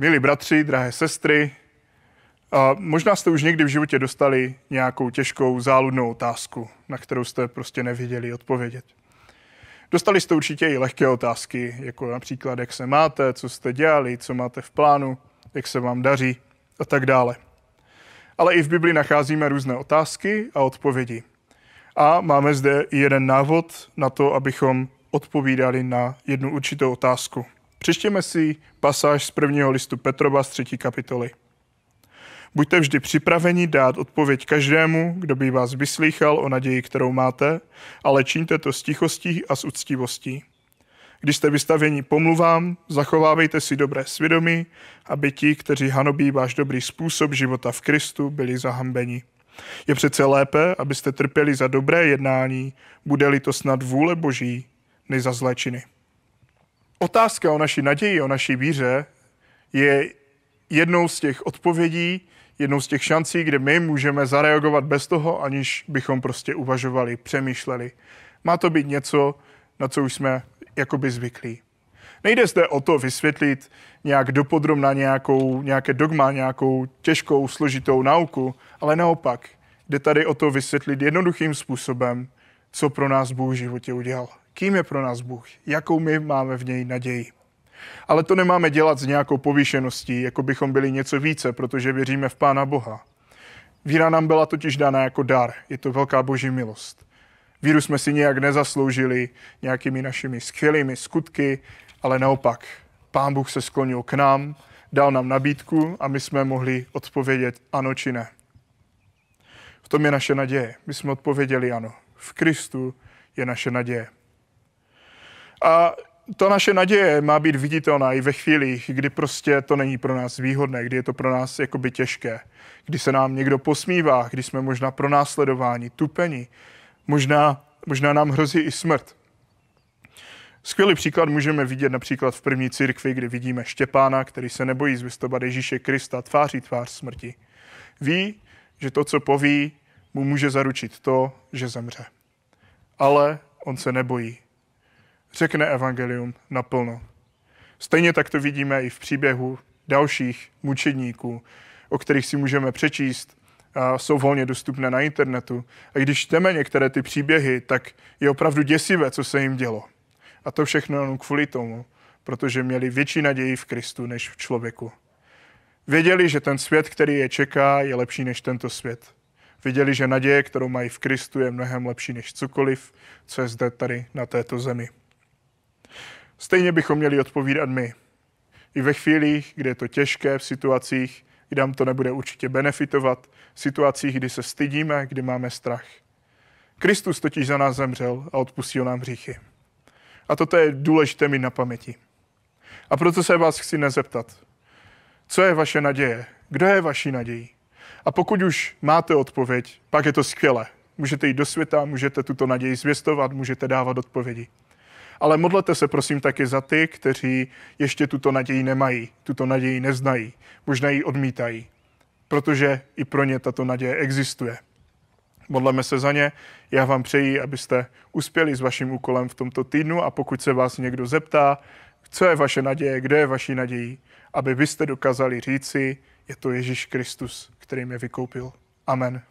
Milí bratři, drahé sestry, možná jste už někdy v životě dostali nějakou těžkou, záludnou otázku, na kterou jste prostě nevěděli odpovědět. Dostali jste určitě i lehké otázky, jako například, jak se máte, co jste dělali, co máte v plánu, jak se vám daří a tak dále. Ale i v Bibli nacházíme různé otázky a odpovědi. A máme zde i jeden návod na to, abychom odpovídali na jednu určitou otázku – Přečtěme si pasáž z prvního listu Petrova z třetí kapitoly. Buďte vždy připraveni dát odpověď každému, kdo by vás vyslýchal o naději, kterou máte, ale čiňte to s tichostí a s uctivostí. Když jste vystaveni pomluvám, zachovávejte si dobré svědomí, aby ti, kteří hanobí váš dobrý způsob života v Kristu, byli zahambeni. Je přece lépe, abyste trpěli za dobré jednání, bude-li to snad vůle Boží, než za zlé činy otázka o naší naději, o naší víře je jednou z těch odpovědí, jednou z těch šancí, kde my můžeme zareagovat bez toho, aniž bychom prostě uvažovali, přemýšleli. Má to být něco, na co už jsme jakoby zvyklí. Nejde zde o to vysvětlit nějak dopodrobna nějakou, nějaké dogma, nějakou těžkou, složitou nauku, ale naopak, jde tady o to vysvětlit jednoduchým způsobem, co pro nás Bůh v životě udělal kým je pro nás Bůh, jakou my máme v něj naději. Ale to nemáme dělat s nějakou povýšeností, jako bychom byli něco více, protože věříme v Pána Boha. Víra nám byla totiž dána jako dar, je to velká boží milost. Víru jsme si nějak nezasloužili nějakými našimi skvělými skutky, ale naopak, Pán Bůh se sklonil k nám, dal nám nabídku a my jsme mohli odpovědět ano či ne. V tom je naše naděje. My jsme odpověděli ano. V Kristu je naše naděje. A ta naše naděje má být viditelná i ve chvílích, kdy prostě to není pro nás výhodné, kdy je to pro nás jakoby těžké, kdy se nám někdo posmívá, kdy jsme možná pro následování, tupení, možná, možná nám hrozí i smrt. Skvělý příklad můžeme vidět například v první církvi, kdy vidíme Štěpána, který se nebojí zvystovat Ježíše Krista tváří tvář smrti. Ví, že to, co poví, mu může zaručit to, že zemře. Ale on se nebojí, řekne evangelium naplno. Stejně tak to vidíme i v příběhu dalších mučedníků, o kterých si můžeme přečíst, a jsou volně dostupné na internetu. A když čteme některé ty příběhy, tak je opravdu děsivé, co se jim dělo. A to všechno jenom kvůli tomu, protože měli větší naději v Kristu než v člověku. Věděli, že ten svět, který je čeká, je lepší než tento svět. Věděli, že naděje, kterou mají v Kristu, je mnohem lepší než cokoliv, co je zde tady na této zemi. Stejně bychom měli odpovídat my. I ve chvílích, kde je to těžké, v situacích, kdy nám to nebude určitě benefitovat, v situacích, kdy se stydíme, kdy máme strach. Kristus totiž za nás zemřel a odpustil nám hříchy. A toto je důležité mít na paměti. A proto se vás chci nezeptat. Co je vaše naděje? Kdo je vaší nadějí? A pokud už máte odpověď, pak je to skvělé. Můžete jít do světa, můžete tuto naději zvěstovat, můžete dávat odpovědi. Ale modlete se prosím taky za ty, kteří ještě tuto naději nemají, tuto naději neznají, možná ji odmítají, protože i pro ně tato naděje existuje. Modleme se za ně. Já vám přeji, abyste uspěli s vaším úkolem v tomto týdnu a pokud se vás někdo zeptá, co je vaše naděje, kde je vaší naději, aby byste dokázali říci, je to Ježíš Kristus, který mě vykoupil. Amen.